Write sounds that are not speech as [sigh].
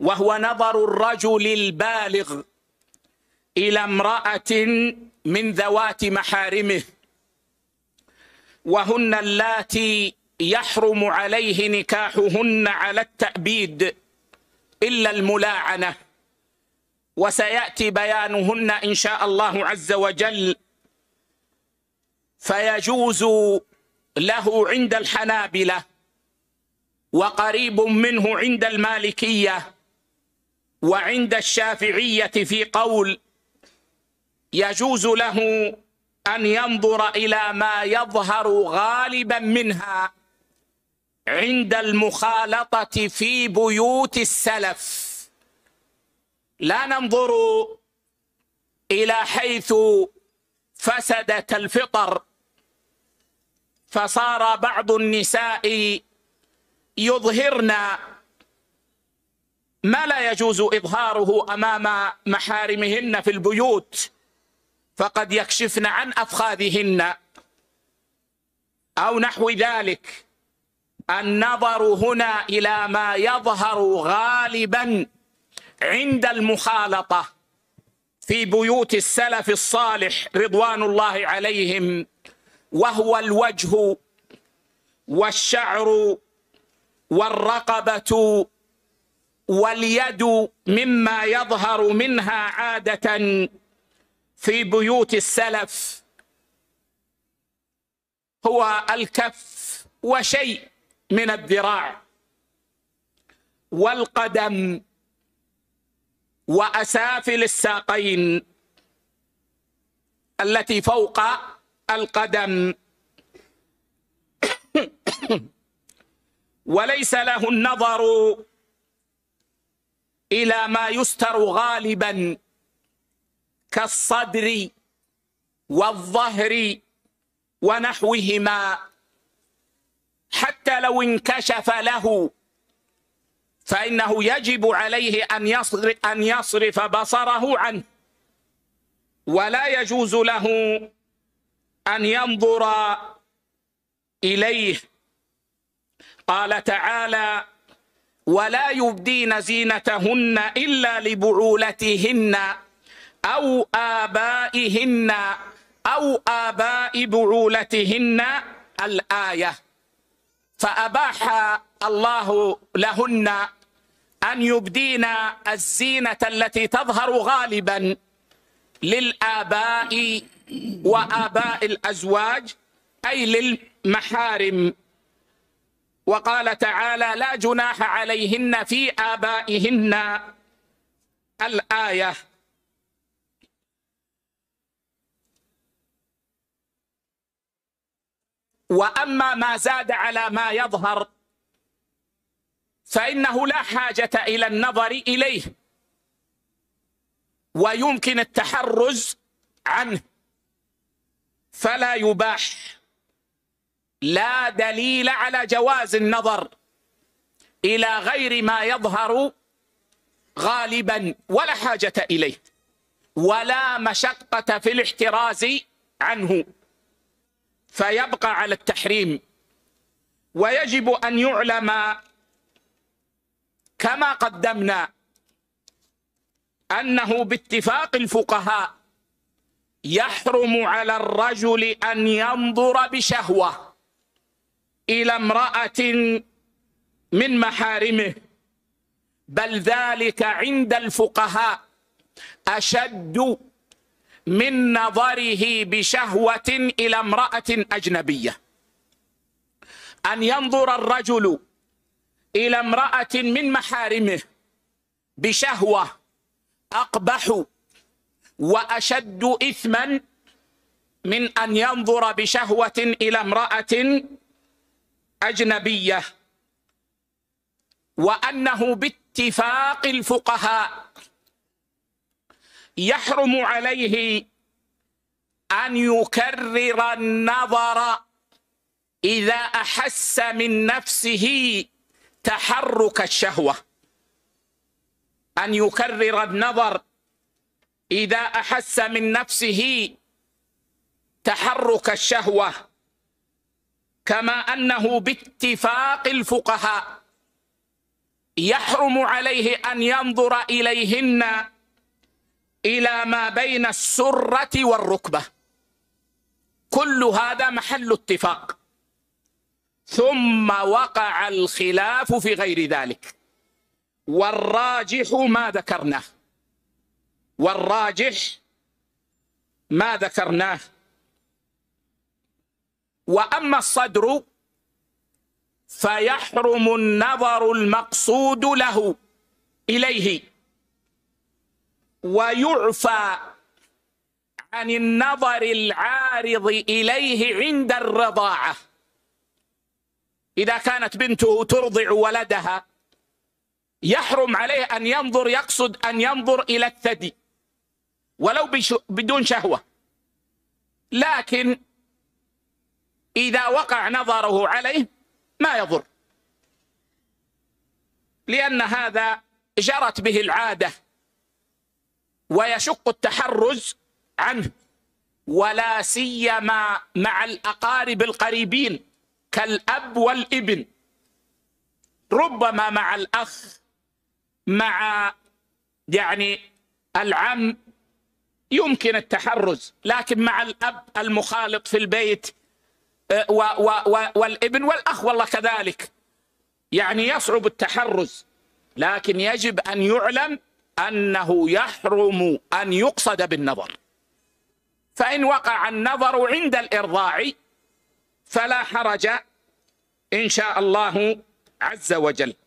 وهو نظر الرجل البالغ إلى امرأة من ذوات محارمه وهن اللاتي يحرم عليه نكاحهن على التأبيد إلا الملاعنة وسيأتي بيانهن إن شاء الله عز وجل فيجوز له عند الحنابلة وقريب منه عند المالكية وعند الشافعية في قول يجوز له أن ينظر إلى ما يظهر غالبا منها عند المخالطة في بيوت السلف لا ننظر إلى حيث فسدت الفطر فصار بعض النساء يظهرن ما لا يجوز إظهاره أمام محارمهن في البيوت فقد يكشفن عن أفخاذهن أو نحو ذلك النظر هنا إلى ما يظهر غالبا عند المخالطة في بيوت السلف الصالح رضوان الله عليهم وهو الوجه والشعر والرقبة واليد مما يظهر منها عاده في بيوت السلف هو الكف وشيء من الذراع والقدم واسافل الساقين التي فوق القدم [coughs] وليس له النظر إلى ما يستر غالبا كالصدر والظهر ونحوهما حتى لو انكشف له فإنه يجب عليه أن يصرف, أن يصرف بصره عنه ولا يجوز له أن ينظر إليه قال تعالى ولا يبدين زينتهن إلا لبعولتهن أو آبائهن أو آباء بعولتهن الآية فأباح الله لهن أن يبدين الزينة التي تظهر غالبا للآباء وآباء الأزواج أي للمحارم وقال تعالى لا جناح عليهن في آبائهن الآية وأما ما زاد على ما يظهر فإنه لا حاجة إلى النظر إليه ويمكن التحرز عنه فلا يباح لا دليل على جواز النظر إلى غير ما يظهر غالبا ولا حاجة إليه ولا مشقة في الاحتراز عنه فيبقى على التحريم ويجب أن يعلم كما قدمنا أنه باتفاق الفقهاء يحرم على الرجل أن ينظر بشهوة إلى امرأة من محارمه بل ذلك عند الفقهاء أشد من نظره بشهوة إلى امرأة أجنبية أن ينظر الرجل إلى امرأة من محارمه بشهوة أقبح وأشد إثما من أن ينظر بشهوة إلى امرأة أجنبية وأنه باتفاق الفقهاء يحرم عليه أن يكرر النظر إذا أحس من نفسه تحرك الشهوة أن يكرر النظر إذا أحس من نفسه تحرك الشهوة كما أنه باتفاق الفقهاء يحرم عليه أن ينظر إليهن إلى ما بين السرة والركبة كل هذا محل اتفاق ثم وقع الخلاف في غير ذلك والراجح ما ذكرناه والراجح ما ذكرناه وأما الصدر فيحرم النظر المقصود له إليه ويعفى عن النظر العارض إليه عند الرضاعة إذا كانت بنته ترضع ولدها يحرم عليه أن ينظر يقصد أن ينظر إلى الثدي ولو بدون شهوة لكن إذا وقع نظره عليه ما يضر لأن هذا جرت به العادة ويشق التحرز عنه ولا سيما مع الأقارب القريبين كالأب والابن ربما مع الأخ مع يعني العم يمكن التحرز لكن مع الأب المخالط في البيت أه، و و و والابن والأخ والله كذلك يعني يصعب التحرز لكن يجب أن يعلم أنه يحرم أن يقصد بالنظر فإن وقع النظر عند الإرضاع فلا حرج إن شاء الله عز وجل